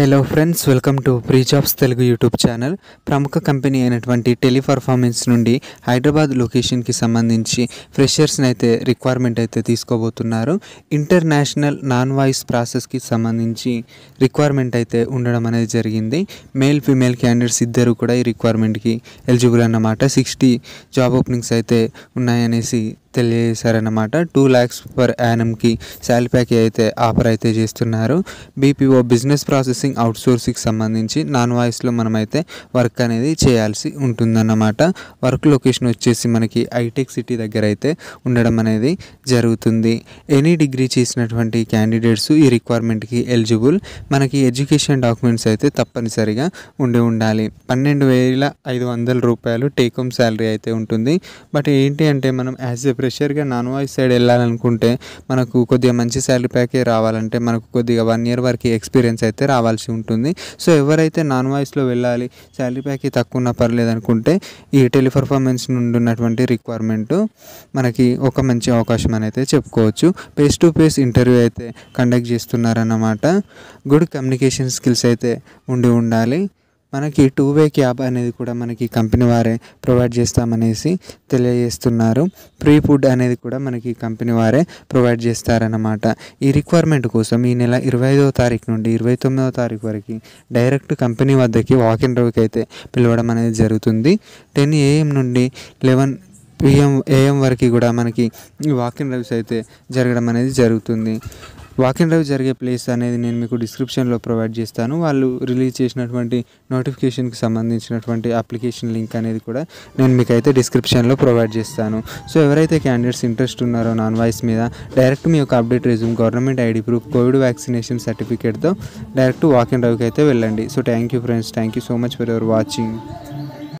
hello friends welcome to pre jobs Telugu YouTube channel ప్రముఖ company అయినటువంటి Teleperformance నుండి హైదరాబాద్ లొకేషన్కి సంబంధించి ఫ్రెషర్స్ని అయితే రిక్వైర్మెంట్ అయితే తీసుకోబోతున్నారు ఇంటర్నేషనల్ నాన్ వాయిస్ ప్రాసెస్కి సంబంధించి రిక్వైర్మెంట్ అయితే ఉండడం అనేది జరిగింది మేల్ ఫీమేల్ క్యాండిడేట్స్ ఇద్దరు కూడా ఈ రిక్వైర్మెంట్కి ఎలిజిబుల్ అన్నమాట సిక్స్టీ జాబ్ ఓపెనింగ్స్ అయితే ఉన్నాయనేసి తెలియజేశారనమాట టూ ల్యాక్స్ పర్ యానమ్కి శాలరీ ప్యాక్ అయితే ఆఫర్ అయితే చేస్తున్నారు బీపీఓ బిజినెస్ ప్రాసెసింగ్ సోర్సింగ్కి సంబంధించి నాన్ వాయిస్లో మనమైతే వర్క్ అనేది చేయాల్సి ఉంటుందన్నమాట వర్క్ లొకేషన్ వచ్చేసి మనకి ఐటెక్ సిటీ e దగ్గర అయితే ఉండడం అనేది జరుగుతుంది ఎనీ డిగ్రీ చేసినటువంటి క్యాండిడేట్స్ ఈ రిక్వైర్మెంట్కి ఎలిజిబుల్ మనకి ఎడ్యుకేషన్ డాక్యుమెంట్స్ అయితే తప్పనిసరిగా ఉండి ఉండాలి పన్నెండు వేల ఐదు వందల రూపాయలు టేక్ హోమ్ శాలరీ అయితే ఉంటుంది బట్ ఏంటి అంటే మనం యాజ్ ఎ ఫ్రెషర్గా నాన్ వాయిస్ సైడ్ వెళ్ళాలనుకుంటే మనకు కొద్దిగా మంచి శాలరీ ప్యాకే రావాలంటే మనకు కొద్దిగా వన్ ఇయర్ వరకు ఎక్స్పీరియన్స్ అయితే రావాల్సి ఉంటుంది సో ఎవరైతే నాన్ వాయిస్లో వెళ్ళాలి శాలరీ ప్యాకే తక్కువ ఉన్నా పర్లేదు అనుకుంటే ఈ టెలిపర్ఫార్మెన్స్ నుండి ఉన్నటువంటి రిక్వైర్మెంట్ మనకి ఒక మంచి అవకాశం అని అయితే చెప్పుకోవచ్చు ఫేస్ టు ఫేస్ ఇంటర్వ్యూ అయితే కండక్ట్ చేస్తున్నారన్నమాట గుడ్ కమ్యూనికేషన్ స్కిల్స్ అయితే ఉండి ఉండాలి మనకి టూ వే క్యాబ్ అనేది కూడా మనకి కంపెనీ వారే ప్రొవైడ్ చేస్తామనేసి తెలియజేస్తున్నారు ప్రీ ఫుడ్ అనేది కూడా మనకి కంపెనీ వారే ప్రొవైడ్ చేస్తారన్నమాట ఈ రిక్వైర్మెంట్ కోసం ఈ నెల ఇరవై ఐదవ తారీఖు నుండి ఇరవై తొమ్మిదవ తారీఖు వరకు డైరెక్ట్ కంపెనీ వద్దకి వాకింగ్ ఇన్ అయితే పిలవడం అనేది జరుగుతుంది టెన్ ఏఎం నుండి లెవెన్ పిఎం ఏఎం వరకు కూడా మనకి వాకింగ్ డ్రైవ్స్ అయితే జరగడం అనేది జరుగుతుంది వాక్ అండ్ డ్రైవ్ జరిగే ప్లేస్ అనేది నేను మీకు డిస్క్రిప్షన్లో ప్రొవైడ్ చేస్తాను వాళ్ళు రిలీజ్ చేసినటువంటి నోటిఫికేషన్కి సంబంధించినటువంటి అప్లికేషన్ లింక్ అనేది కూడా నేను మీకైతే డిస్క్రిప్షన్లో ప్రొవైడ్ చేస్తాను సో ఎవరైతే క్యాండిడేట్స్ ఇంట్రెస్ట్ ఉన్నారో నాన్ వాయిస్ మీద డైరెక్ట్ మీ యొక్క update resume government ID proof COVID vaccination సర్టిఫికేట్తో డైరెక్ట్ వాక్ అండ్ డ్రైవ్కి అయితే వెళ్ళండి so thank you friends thank you so much for your watching